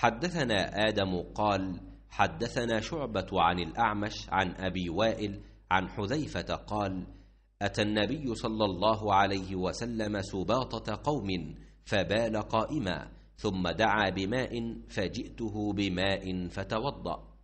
حدثنا آدم قال حدثنا شعبة عن الأعمش عن أبي وائل عن حذيفة قال أتى النبي صلى الله عليه وسلم سباطة قوم فبال قائما ثم دعا بماء فجئته بماء فتوضأ